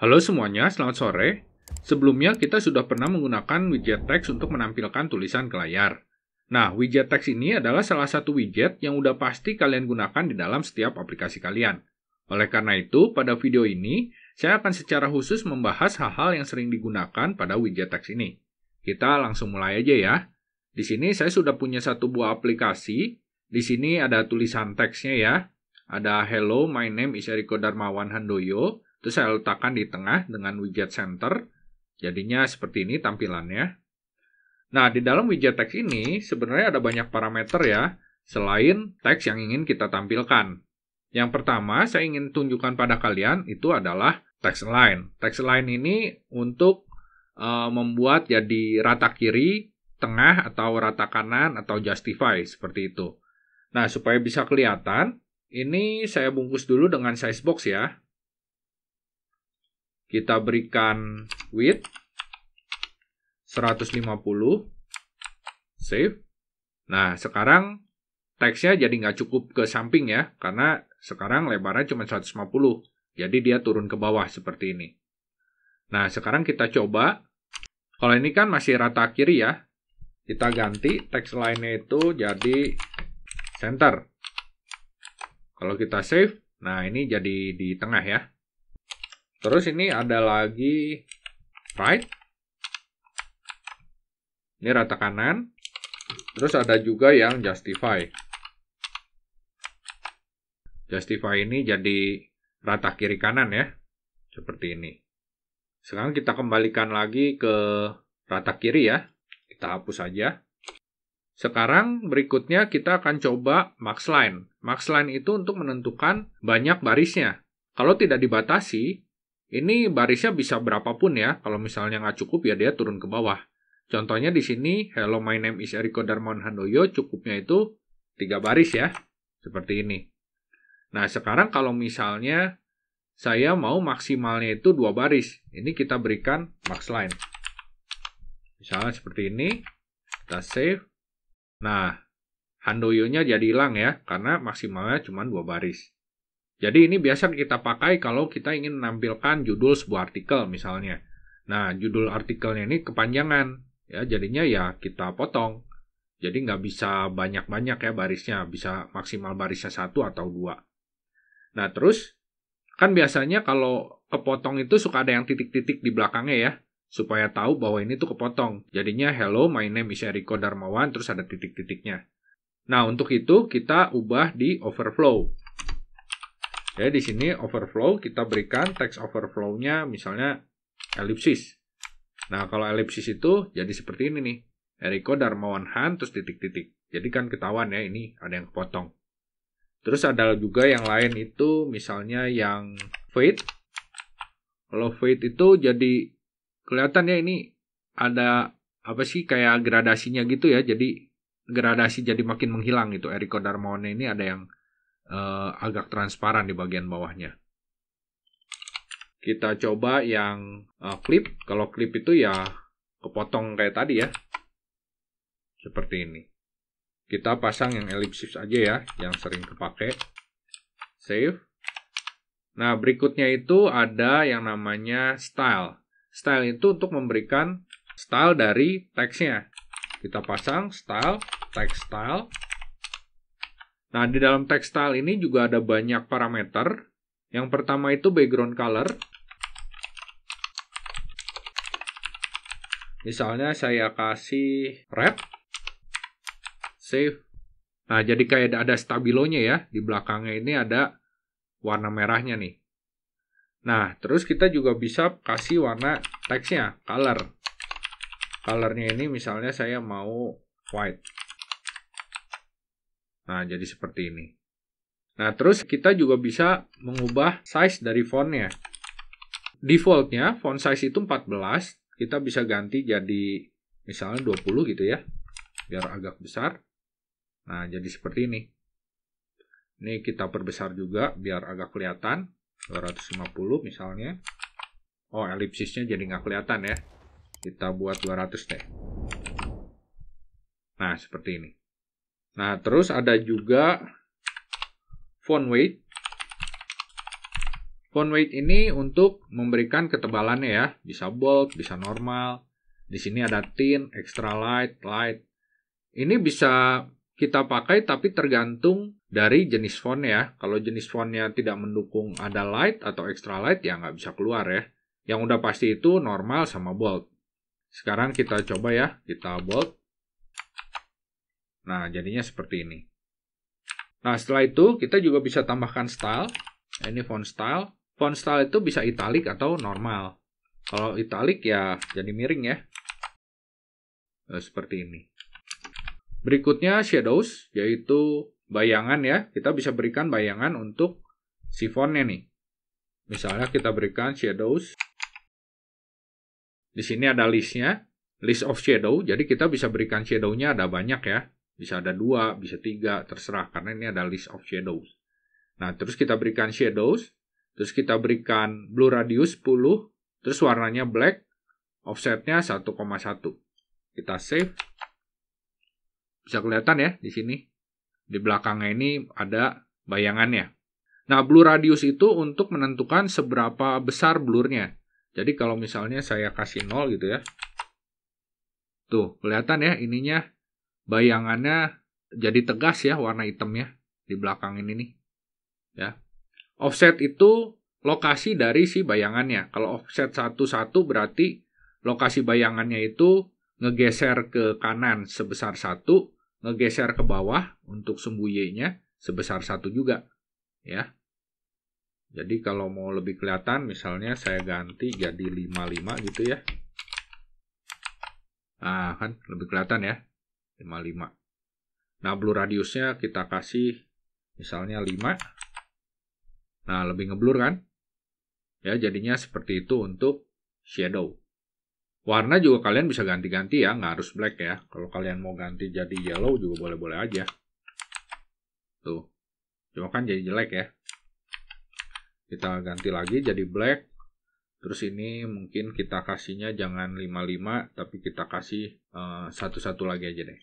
Halo semuanya, selamat sore. Sebelumnya kita sudah pernah menggunakan widget text untuk menampilkan tulisan ke layar. Nah, widget text ini adalah salah satu widget yang udah pasti kalian gunakan di dalam setiap aplikasi kalian. Oleh karena itu, pada video ini, saya akan secara khusus membahas hal-hal yang sering digunakan pada widget text ini. Kita langsung mulai aja ya. Di sini saya sudah punya satu buah aplikasi. Di sini ada tulisan teksnya ya. Ada hello, my name is Eriko Darmawan Handoyo Terus saya letakkan di tengah dengan widget center. Jadinya seperti ini tampilannya. Nah, di dalam widget text ini sebenarnya ada banyak parameter ya, selain teks yang ingin kita tampilkan. Yang pertama saya ingin tunjukkan pada kalian itu adalah text line. Text line ini untuk uh, membuat jadi rata kiri, tengah, atau rata kanan, atau justify, seperti itu. Nah, supaya bisa kelihatan, ini saya bungkus dulu dengan size box ya. Kita berikan width 150. Save. Nah, sekarang teksnya jadi nggak cukup ke samping ya, karena sekarang lebarnya cuma 150. Jadi dia turun ke bawah seperti ini. Nah, sekarang kita coba. Kalau ini kan masih rata kiri ya. Kita ganti teks lainnya itu jadi center. Kalau kita save, nah ini jadi di tengah ya. Terus ini ada lagi right. Ini rata kanan. Terus ada juga yang justify. Justify ini jadi rata kiri kanan ya. Seperti ini. Sekarang kita kembalikan lagi ke rata kiri ya. Kita hapus saja. Sekarang berikutnya kita akan coba max line. Max line itu untuk menentukan banyak barisnya. Kalau tidak dibatasi, ini barisnya bisa berapapun ya, kalau misalnya nggak cukup ya dia turun ke bawah. Contohnya di sini, hello my name is Eriko Darmon Handoyo, cukupnya itu tiga baris ya, seperti ini. Nah sekarang kalau misalnya saya mau maksimalnya itu dua baris, ini kita berikan max line. Misalnya seperti ini, kita save. Nah, Handoyo-nya jadi hilang ya, karena maksimalnya cuma dua baris. Jadi ini biasa kita pakai kalau kita ingin menampilkan judul sebuah artikel misalnya. Nah, judul artikelnya ini kepanjangan, ya jadinya ya kita potong. Jadi nggak bisa banyak-banyak ya barisnya, bisa maksimal barisnya satu atau dua. Nah, terus kan biasanya kalau kepotong itu suka ada yang titik-titik di belakangnya ya, supaya tahu bahwa ini tuh kepotong. Jadinya hello, my name is Eriko Darmawan, terus ada titik-titiknya. Nah, untuk itu kita ubah di overflow. Ya, di sini overflow kita berikan text overflow-nya misalnya elipsis. Nah, kalau elipsis itu jadi seperti ini nih. Eriko Darmawan Han terus titik-titik. Jadi kan ketahuan ya ini ada yang kepotong. Terus ada juga yang lain itu misalnya yang fade. Kalau fade itu jadi kelihatan ya ini ada apa sih kayak gradasinya gitu ya. Jadi gradasi jadi makin menghilang gitu. Eriko Darmawan ini ada yang uh, agak transparan di bagian bawahnya. Kita coba yang uh, clip. Kalau clip itu ya kepotong kayak tadi ya. Seperti ini. Kita pasang yang ellipsis aja ya, yang sering kepake. Save. Nah, berikutnya itu ada yang namanya style. Style itu untuk memberikan style dari teksnya. Kita pasang style, text style, Nah, di dalam tekstil ini juga ada banyak parameter. Yang pertama itu background color. Misalnya saya kasih red. Save. Nah, jadi kayak ada stabilonya ya. Di belakangnya ini ada warna merahnya nih. Nah, terus kita juga bisa kasih warna teksnya, color. Colornya ini misalnya saya mau white. Nah, jadi seperti ini. Nah, terus kita juga bisa mengubah size dari fontnya. Defaultnya, font size itu 14. Kita bisa ganti jadi misalnya 20 gitu ya. Biar agak besar. Nah, jadi seperti ini. Ini kita perbesar juga biar agak kelihatan. 250 misalnya. Oh, elipsisnya jadi nggak kelihatan ya. Kita buat 200 deh. Nah, seperti ini. Nah, terus ada juga font weight. Font weight ini untuk memberikan ketebalannya ya. Bisa bold, bisa normal. Di sini ada thin, extra light, light. Ini bisa kita pakai tapi tergantung dari jenis font ya. Kalau jenis fontnya tidak mendukung ada light atau extra light ya nggak bisa keluar ya. Yang udah pasti itu normal sama bold. Sekarang kita coba ya, kita bold. Nah, jadinya seperti ini. Nah, setelah itu kita juga bisa tambahkan style. Nah, ini font style. Font style itu bisa italic atau normal. Kalau italic ya jadi miring ya. Eh, seperti ini. Berikutnya shadows, yaitu bayangan ya. Kita bisa berikan bayangan untuk si fontnya nih. Misalnya kita berikan shadows. Di sini ada listnya, list of shadow. Jadi kita bisa berikan shadownya ada banyak ya. Bisa ada dua, bisa tiga, terserah. Karena ini ada list of shadows. Nah, terus kita berikan shadows. Terus kita berikan blue radius 10. Terus warnanya black. Offsetnya 1,1. Kita save. Bisa kelihatan ya di sini. Di belakangnya ini ada bayangannya. Nah, blue radius itu untuk menentukan seberapa besar blurnya. Jadi kalau misalnya saya kasih 0 gitu ya. Tuh, kelihatan ya ininya bayangannya jadi tegas ya warna hitamnya di belakang ini nih. Ya. Offset itu lokasi dari si bayangannya. Kalau offset satu satu berarti lokasi bayangannya itu ngegeser ke kanan sebesar satu ngegeser ke bawah untuk sumbu Y-nya sebesar satu juga. Ya. Jadi kalau mau lebih kelihatan misalnya saya ganti jadi 55 gitu ya. Nah, kan lebih kelihatan ya. 55. Nah, blur radiusnya kita kasih misalnya 5. Nah, lebih ngeblur kan? Ya, jadinya seperti itu untuk shadow. Warna juga kalian bisa ganti-ganti ya, nggak harus black ya. Kalau kalian mau ganti jadi yellow juga boleh-boleh aja. Tuh. Cuma kan jadi jelek ya. Kita ganti lagi jadi black. Terus ini mungkin kita kasihnya jangan 55 tapi kita kasih eh, satu-satu uh, lagi aja deh.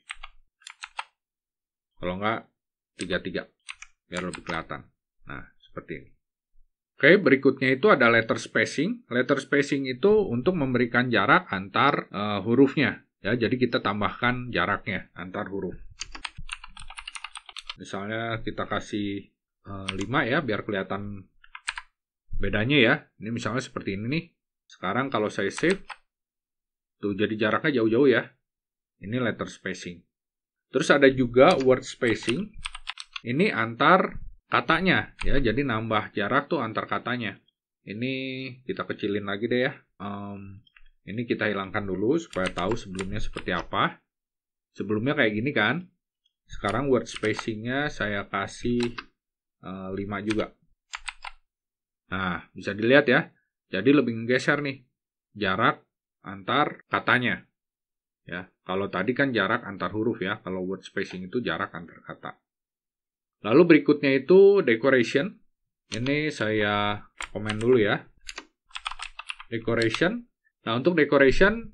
Kalau enggak 33 biar lebih kelihatan. Nah, seperti ini. Oke, berikutnya itu ada letter spacing. Letter spacing itu untuk memberikan jarak antar uh, hurufnya. Ya, jadi kita tambahkan jaraknya antar huruf. Misalnya kita kasih uh, eh, 5 ya biar kelihatan bedanya ya ini misalnya seperti ini nih sekarang kalau saya save tuh jadi jaraknya jauh-jauh ya ini letter spacing terus ada juga word spacing ini antar katanya ya jadi nambah jarak tuh antar katanya ini kita kecilin lagi deh ya um, ini kita hilangkan dulu supaya tahu sebelumnya seperti apa sebelumnya kayak gini kan sekarang word spacingnya saya kasih uh, eh, 5 juga Nah, bisa dilihat ya. Jadi lebih menggeser nih jarak antar katanya. Ya, kalau tadi kan jarak antar huruf ya, kalau word spacing itu jarak antar kata. Lalu berikutnya itu decoration. Ini saya komen dulu ya. Decoration. Nah, untuk decoration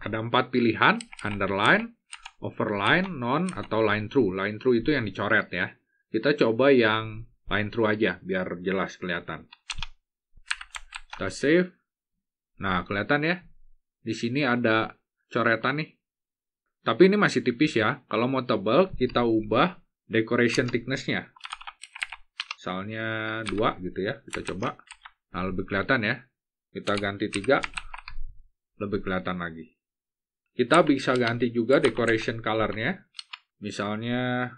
ada empat pilihan, underline, overline, non, atau line through. Line through itu yang dicoret ya. Kita coba yang line through aja biar jelas kelihatan. Kita save. Nah, kelihatan ya. Di sini ada coretan nih. Tapi ini masih tipis ya. Kalau mau tebal, kita ubah decoration thickness-nya. Misalnya 2 gitu ya. Kita coba. Nah, lebih kelihatan ya. Kita ganti 3. Lebih kelihatan lagi. Kita bisa ganti juga decoration color-nya. Misalnya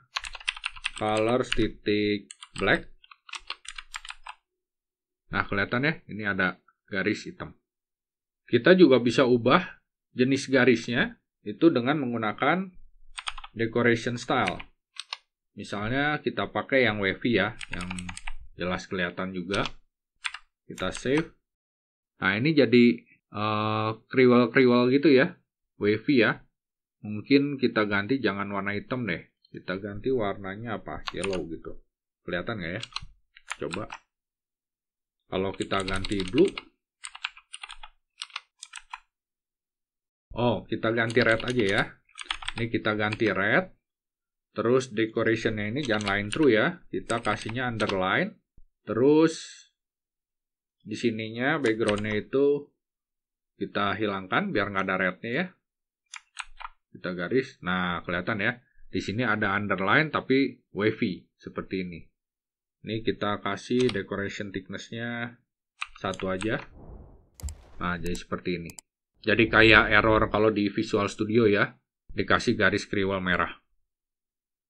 color titik black. Nah, kelihatan ya, ini ada garis hitam. Kita juga bisa ubah jenis garisnya itu dengan menggunakan decoration style. Misalnya kita pakai yang wavy ya, yang jelas kelihatan juga. Kita save. Nah, ini jadi eh, kriwel-kriwel uh, gitu ya, wavy ya. Mungkin kita ganti jangan warna hitam deh. Kita ganti warnanya apa? Yellow gitu. Kelihatan nggak ya? Coba kalau kita ganti blue. Oh, kita ganti red aja ya. Ini kita ganti red. Terus decorationnya ini jangan line true ya. Kita kasihnya underline. Terus di sininya backgroundnya itu kita hilangkan biar nggak ada rednya ya. Kita garis. Nah, kelihatan ya. Di sini ada underline tapi wavy seperti ini. Ini kita kasih decoration thicknessnya satu aja. Nah, jadi seperti ini. Jadi kayak error kalau di Visual Studio ya, dikasih garis kriwal merah.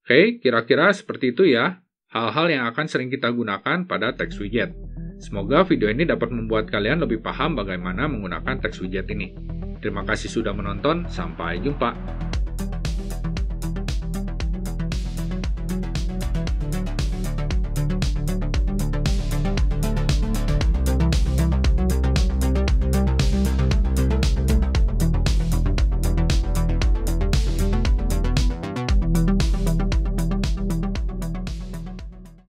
Oke, kira-kira seperti itu ya, hal-hal yang akan sering kita gunakan pada text widget. Semoga video ini dapat membuat kalian lebih paham bagaimana menggunakan text widget ini. Terima kasih sudah menonton, sampai jumpa.